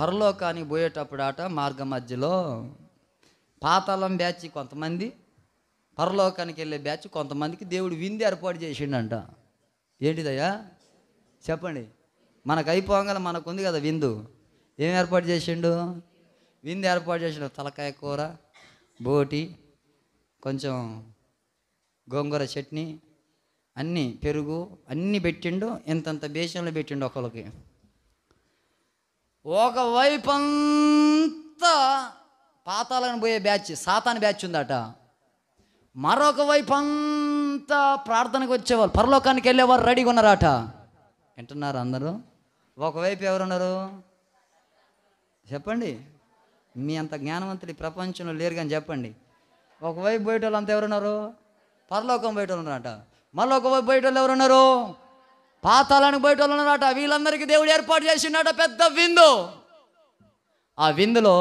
పరలోకానికి పోయేటప్పుడు ఆట మార్గ మధ్యలో పాతాళం బ్యాచ్ కొంతమంది పరలోకానికి వెళ్ళే బ్యాచ్ కొంతమందికి దేవుడు విందు ఏర్పాటు చేసిండంట ఏంటిదయ్యా చెప్పండి మనకు అయిపోగల మనకు ఉంది కదా విందు ఏం ఏర్పాటు చేసిండు విందు ఏర్పాటు చేసిండు తలకాయ కూర బోటి కొంచెం గోంగూర చట్నీ అన్నీ పెరుగు అన్నీ పెట్టిండు ఇంతంత బేసంలో పెట్టిండు ఒకరికి ఒకవైపు అంతా పాతాలను పోయే బ్యాచ్ సాతాన్ బ్యాచ్ ఉందట మరొక వైపు అంతా ప్రార్థనకు వచ్చేవాళ్ళు పరలోకానికి వెళ్ళేవారు రెడీగా ఉన్నారట వింటున్నారు అందరూ ఒకవైపు ఎవరున్నారు చెప్పండి మీ అంత జ్ఞానవంతులు ప్రపంచంలో లేరు కానీ చెప్పండి ఒకవైపు బయట వాళ్ళు అంత ఎవరున్నారు పరలోకం బయట ఉన్నారట మళ్ళీ ఒకవైపు బయట వాళ్ళు ఎవరున్నారు పాతాళానికి బయట ఉన్నారట వీళ్ళందరికీ దేవుడు ఏర్పాటు చేసిండట పెద్ద విందు ఆ విందులో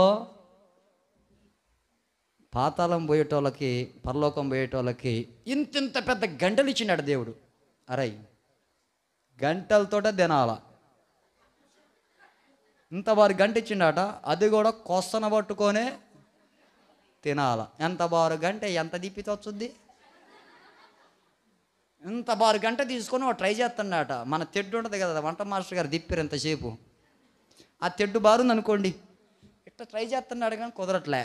పాతాళం పోయేటోళ్ళకి పరలోకం పోయేటోళ్ళకి ఇంతింత పెద్ద గంటలు ఇచ్చినాడు దేవుడు అరై గంటలతోట తినాల ఇంత వారు గంట ఇచ్చిండట అది కూడా కొస్తన పట్టుకొనే తినాల ఎంత బారు గంట ఎంత దిప్పితో వచ్చుద్ది ఇంత బారు గంట తీసుకొని వాడు ట్రై చేస్తున్నాడట మన తెడ్డు ఉంటుంది కదా వంట మాస్టర్ గారు తిప్పారు ఎంతసేపు ఆ తెడ్డు అనుకోండి ఇట్లా ట్రై చేస్తున్నాడు కానీ కుదరట్లే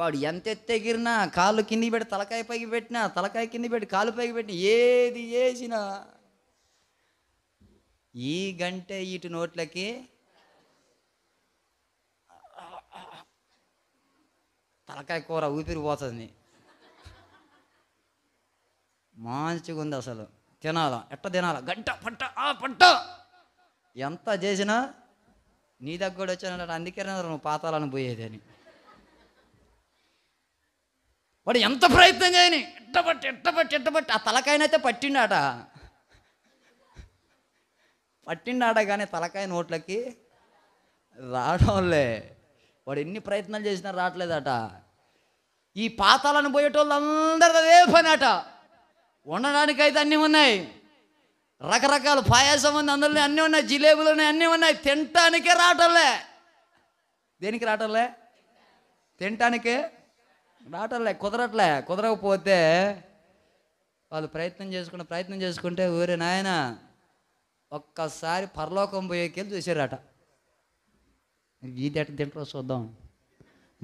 వాడు ఎంత ఎత్తెగిరినా కాళ్ళు కింది పెట్టి తలకాయ పైకి పెట్టినా తలకాయ కింది పెట్టి కాలు పైకి పెట్టినా ఏది వేసినా ఈ గంటే ఇటు నోట్లకి తలకాయ కూర ఊపిరి పోతుంది మంచిగా ఉంది అసలు తినాల ఎట్ట తినాల గంట పంట ఆ పంట ఎంత చేసినా నీ దగ్గర వచ్చానంటే అందుకే నువ్వు పాతాలను పోయేది అని వాడు ఎంత ప్రయత్నం చేయని ఎట్టబట్టి ఎట్టబట్టి ఎట్టబట్టి ఆ తలకాయనైతే పట్టిండాట పట్టిండాట కానీ తలకాయ నోట్లకి రావడంలే వాడు ఎన్ని ప్రయత్నాలు చేసినా రావట్లేదట ఈ పాతాలను పోయేటోళ్ళందరూ అదే పని అట ఉండడానికైతే అన్నీ ఉన్నాయి రకరకాల పాయాసం ఉంది అందులోనే అన్నీ ఉన్నాయి జిలేబులు ఉన్నాయి అన్నీ ఉన్నాయి తినటానికే రావటంలే దేనికి రావటంలే తినటానికే రావటంలే కుదరట్లే కుదరకపోతే వాళ్ళు ప్రయత్నం చేసుకుంటే ప్రయత్నం చేసుకుంటే ఊరే నాయన ఒక్కసారి పరలోకం పోయేకెళ్ళి చూసారట ఈట తింటారో చూద్దాం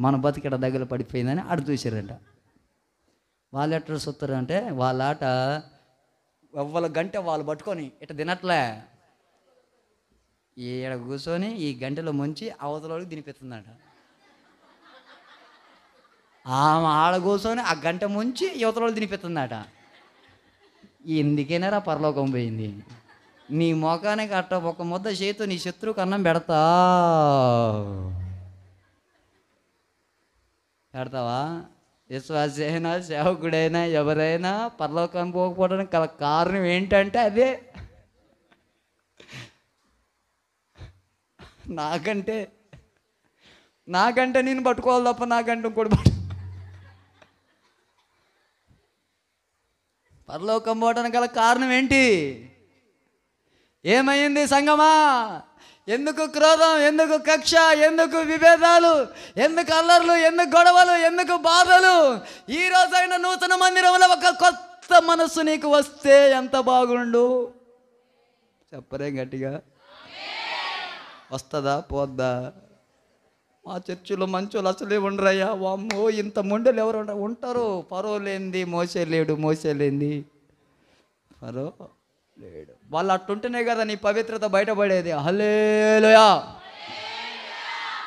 మన బతికిడ దగ్గర పడిపోయిందని అడు చూసారంట వాళ్ళు ఎట్లా సుత్తరు అంటే వాళ్ళ ఆట ఎవ్వల గంట వాళ్ళు పట్టుకొని ఇట్ట తినట్లే ఈడ కూర్చొని ఈ గంటలో ముంచి అవతలకి తినిపిస్తుందట ఆమె ఆడ కూర్చొని ఆ గంట ముంచి యువతలో తినిపిస్తుందట ఎందుకైనా పరలోకం పోయింది నీ మొఖానికి అట్ట ఒక ముద్ద చేతు నీ శత్రు కన్నం పెడతా పెడతావా విశ్వాస అయినా సేవకుడైనా ఎవరైనా పరలోకానికి పోకపోవడానికి గల కారణం ఏంటంటే అదే నాకంటే నాకంటే నేను పట్టుకోవాలి తప్ప నాకంటే ఇంకోటి పట్టు పరలోకం పోవడానికి గల కారణం ఏంటి ఏమైంది సంగమా ఎందుకు క్రోధం ఎందుకు కక్ష ఎందుకు విభేదాలు ఎందుకు అల్లర్లు ఎందుకు గొడవలు ఎందుకు బాధలు ఈ రోజైన నూతన మందిరంలో ఒక కొత్త మనసు నీకు వస్తే ఎంత బాగుండు చెప్పరే గట్టిగా వస్తుందా పోద్దా మా చర్చిలో మంచోళ్ళు అసలే ఉండరయ్యా వామ్మో ఇంత ముండలు ఎవరు ఉంటారు పరో లేనిది మోసే మోసేలేంది పరో లేడు వాళ్ళు అట్టుంటేనే కదా నీ పవిత్రత బయటపడేది హలేలుయా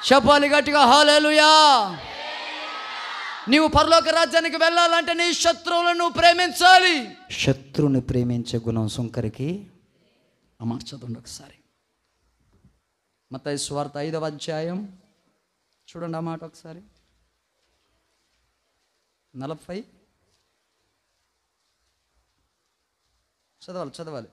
చెప్పాలి గట్టిగా హలేలుయా నీవు పరలోక రాజ్యానికి వెళ్ళాలంటే నీ శత్రువులను ప్రేమించాలి శత్రువుని ప్రేమించే గుణం సుంకరికి అమర్చదండి ఒకసారి మత స్వార్థ ఐదవ అధ్యాయం చూడండి ఆ మాట ఒకసారి నలభై చదవాలి చదవాలి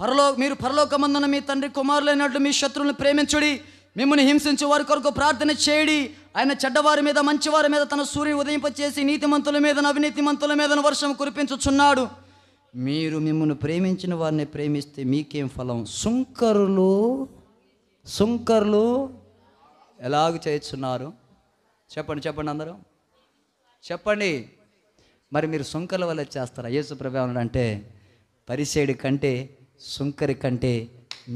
పరలో మీరు పరలోక మందున మీ తండ్రి కుమారులైనట్లు మీ శత్రువులను ప్రేమించుడి మిమ్మల్ని హింసించే వారి కొరకు ప్రార్థన చేయడి ఆయన చెడ్డవారి మీద మంచివారి మీద తన సూర్యుని ఉదయింపచేసి నీతిమంతుల మీద అవినీతి మంతుల మీద వర్షం కురిపించుచున్నాడు మీరు మిమ్మల్ని ప్రేమించిన వారిని ప్రేమిస్తే మీకేం ఫలం సుంకరులు సుంకర్లు ఎలాగ చేస్తున్నారు చెప్పండి చెప్పండి అందరూ చెప్పండి మరి మీరు సుంకల వల్ల చేస్తారా యేసు ప్రభావం అంటే పరిసేడు కంటే సుంకరి కంటే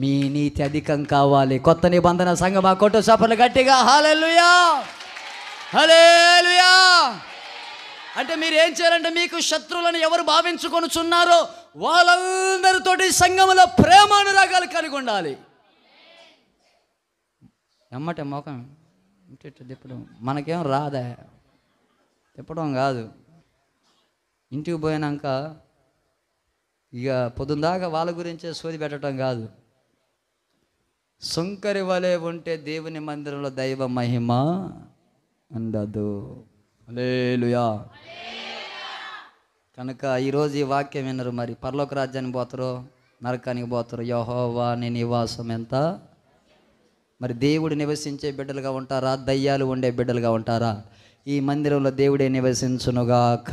మీ నీతి అధికం కావాలి కొత్త నిబంధన సంఘం ఆ కొట్టు సపలు గట్టిగా హాలెలుయా హలేలుయా అంటే మీరు ఏం చేయాలంటే మీకు శత్రువులను ఎవరు భావించుకొనుచున్నారో వాళ్ళందరితోటి సంఘంలో ప్రేమానురాగాలు కలిగి ఉండాలి ఎమ్మటే ముఖం ఇంటి తిప్పడం మనకేం రాదా తిప్పడం కాదు ఇంటికి పోయినాక ఇక పొద్దుందాకా వాళ్ళ గురించే సోది పెట్టడం కాదు సుంకరి వలె ఉంటే దేవుని మందిరంలో దైవ మహిమ ఉండదు లేలుయా కనుక ఈరోజు ఈ వాక్యం విన్నారు మరి పర్లోక రాజ్యానికి పోతారో నరకానికి పోతారు యహోవా నీ నివాసం ఎంత మరి దేవుడు నివసించే బిడ్డలుగా ఉంటారా దయ్యాలు ఉండే బిడ్డలుగా ఉంటారా ఈ మందిరంలో దేవుడే నివసించునుగాక